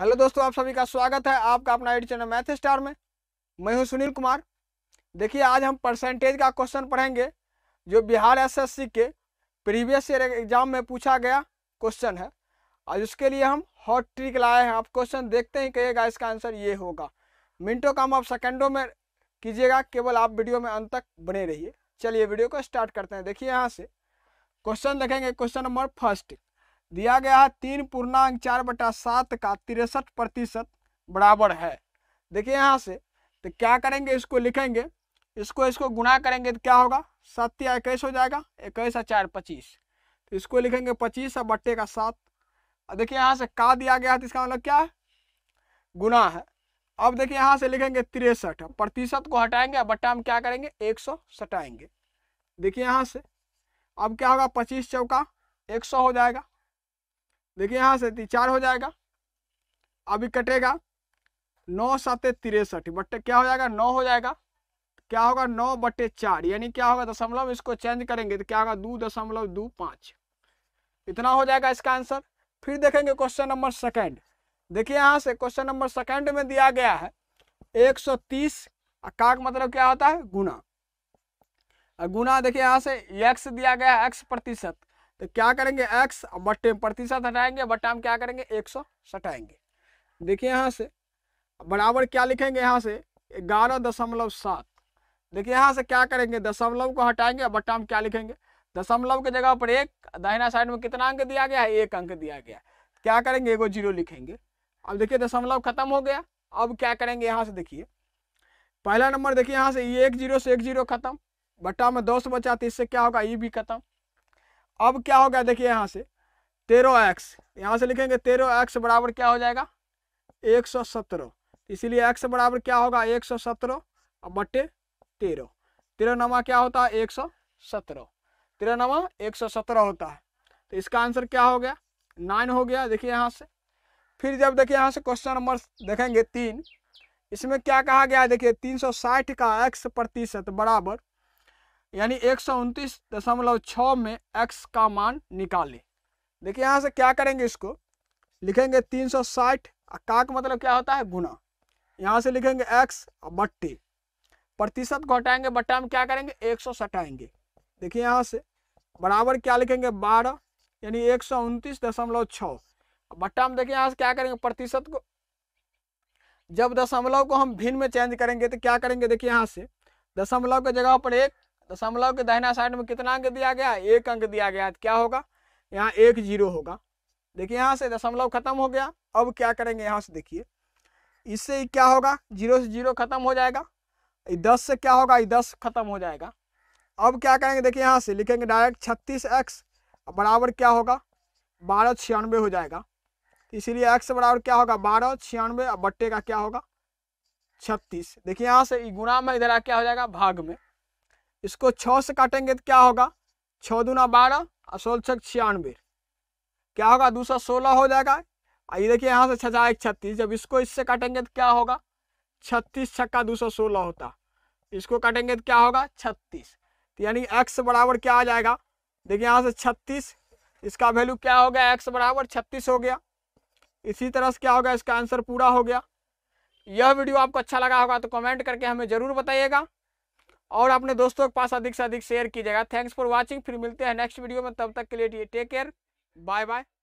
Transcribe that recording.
hello दोस्तों आप सभी का स्वागत है आपका अपना एडिट चैनल मैथ स्टार में मैं हूं सुनील कुमार देखिए आज हम परसेंटेज का क्वेश्चन पढ़ेंगे जो बिहार एसएससी के प्रीवियस ईयर एग्जाम में पूछा गया क्वेश्चन है और उसके लिए हम हॉट ट्रिक लाए हैं आप क्वेश्चन देखते ही कहिएगा इसका आंसर ये होगा मिनटों काम आप सेकेंडों में कीजिएगा केवल आप वीडियो में अंत तक बने रहिए चलिए वीडियो को स्टार्ट करते हैं देखिए यहाँ से क्वेश्चन देखेंगे क्वेश्चन नंबर फर्स्ट दिया गया है तीन पूर्णांक चार बटा सात का तिरसठ प्रतिशत बराबर है देखिए यहाँ से तो क्या करेंगे इसको लिखेंगे इसको इसको गुणा करेंगे तो क्या होगा सत्य या इक्कीस हो जाएगा इक्कीस या चार पच्चीस तो इसको लिखेंगे पच्चीस और बट्टे का सात और देखिए यहाँ से का दिया गया है तो इसका मतलब क्या है गुना है अब देखिए यहाँ से लिखेंगे तिरसठ प्रतिशत को हटाएंगे और बट्टा हम क्या करेंगे एक सौ सटाएंगे देखिए यहाँ से अब क्या होगा पच्चीस चौका एक सौ हो जाएगा देखिए यहाँ से चार हो जाएगा अभी कटेगा नौ सात तिरसठ बट्टे क्या हो जाएगा नौ हो जाएगा क्या होगा नौ बटे चार यानी क्या होगा दशमलव इसको चेंज करेंगे तो क्या होगा दो दशमलव दो पाँच इतना हो जाएगा इसका आंसर फिर देखेंगे क्वेश्चन नंबर सेकेंड देखिए यहाँ से क्वेश्चन नंबर सेकेंड में दिया गया है एक सौ तीस का मतलब क्या होता है गुना गुना देखिए यहाँ से एक्स दिया गया है एक्स प्रतिशत तो क्या करेंगे एक्स बट्टे प्रतिशत हटाएंगे बट्टा हम क्या करेंगे एक सौ सटाएंगे देखिए यहाँ से बराबर क्या लिखेंगे यहाँ से ग्यारह दशमलव सात देखिए यहाँ से क्या करेंगे दशमलव को हटाएंगे बट्टा हम क्या लिखेंगे दशमलव के जगह पर एक दाहिना साइड में कितना अंक दिया गया है एक अंक दिया गया क्या करेंगे एगो जीरो लिखेंगे अब देखिए दशमलव खत्म हो गया अब क्या करेंगे यहाँ से देखिए पहला नंबर देखिए यहाँ से ये एक जीरो से एक जीरो खत्म बट्टा में दो सौ बचा तो इससे क्या होगा ये भी खत्म अब क्या होगा देखिए यहाँ से तेरह एक्स यहाँ से लिखेंगे तेरह एक्स बराबर क्या हो जाएगा एक सौ सत्रह इसीलिए एक्स बराबर क्या होगा एक सौ सत्रह और बट्टे तेरह तेरह नवा क्या होता है एक सौ सत्रह तेरह नवा एक सौ सत्रह होता है तो इसका आंसर क्या हो गया नाइन हो गया देखिए यहाँ से फिर जब देखिए यहाँ से क्वेश्चन नंबर देखेंगे तीन इसमें क्या कहा गया देखिए तीन सौ साठ का एक्स प्रतिशत बराबर यानी एक में एक्स का मान निकालें देखिए यहाँ से क्या करेंगे इसको लिखेंगे तीन सौ साठ का मतलब क्या होता है गुना यहाँ से लिखेंगे एक्स बट्टी प्रतिशत को हटाएंगे बट्टा में क्या करेंगे एक सौ सटाएंगे देखिए यहाँ से बराबर क्या लिखेंगे बारह यानी एक सौ उनतीस दशमलव छः बट्टा में देखिए यहाँ से क्या करेंगे प्रतिशत को जब दशमलव को हम भिन्न में चेंज करेंगे तो क्या करेंगे देखिए यहाँ से दशमलव के जगह पर एक दशमलव तो के दाहिना साइड में कितना अंक दिया गया एक अंक दिया गया तो क्या होगा यहाँ एक जीरो होगा देखिए यहाँ से दशमलव तो खत्म हो गया अब क्या करेंगे यहाँ से देखिए इससे क्या होगा जीरो से जीरो खत्म हो जाएगा दस से क्या होगा दस खत्म हो जाएगा अब क्या करेंगे देखिए यहाँ से लिखेंगे डायरेक्ट छत्तीस एक्स बराबर क्या होगा बारह छियानवे हो जाएगा इसीलिए एक्स बराबर क्या होगा बारह छियानवे बट्टे का क्या होगा छत्तीस देखिए यहाँ से गुना में इधर क्या हो जाएगा भाग में इसको छः से काटेंगे तो क्या होगा छः दूना बारह और सोलह छः छियानवे क्या होगा दूसरा सोलह हो जाएगा ये देखिए यहाँ से छचा एक छत्तीस जब इसको इससे काटेंगे तो क्या होगा छत्तीस छक्का दो सौ सोलह होता इसको काटेंगे तो क्या होगा छत्तीस तो यानी एक्स बराबर क्या आ जाएगा देखिए यहाँ से छत्तीस इसका वैल्यू क्या हो गया एक्स बराबर छत्तीस हो गया इसी तरह से क्या होगा इसका आंसर पूरा हो गया यह वीडियो आपको अच्छा लगा होगा तो कमेंट करके हमें ज़रूर बताइएगा और अपने दोस्तों के पास अधिक से अधिक शेयर कीजिएगा थैंक्स फॉर वॉचिंग फिर मिलते हैं नेक्स्ट वीडियो में तब तक के लिए टेक केयर बाय बाय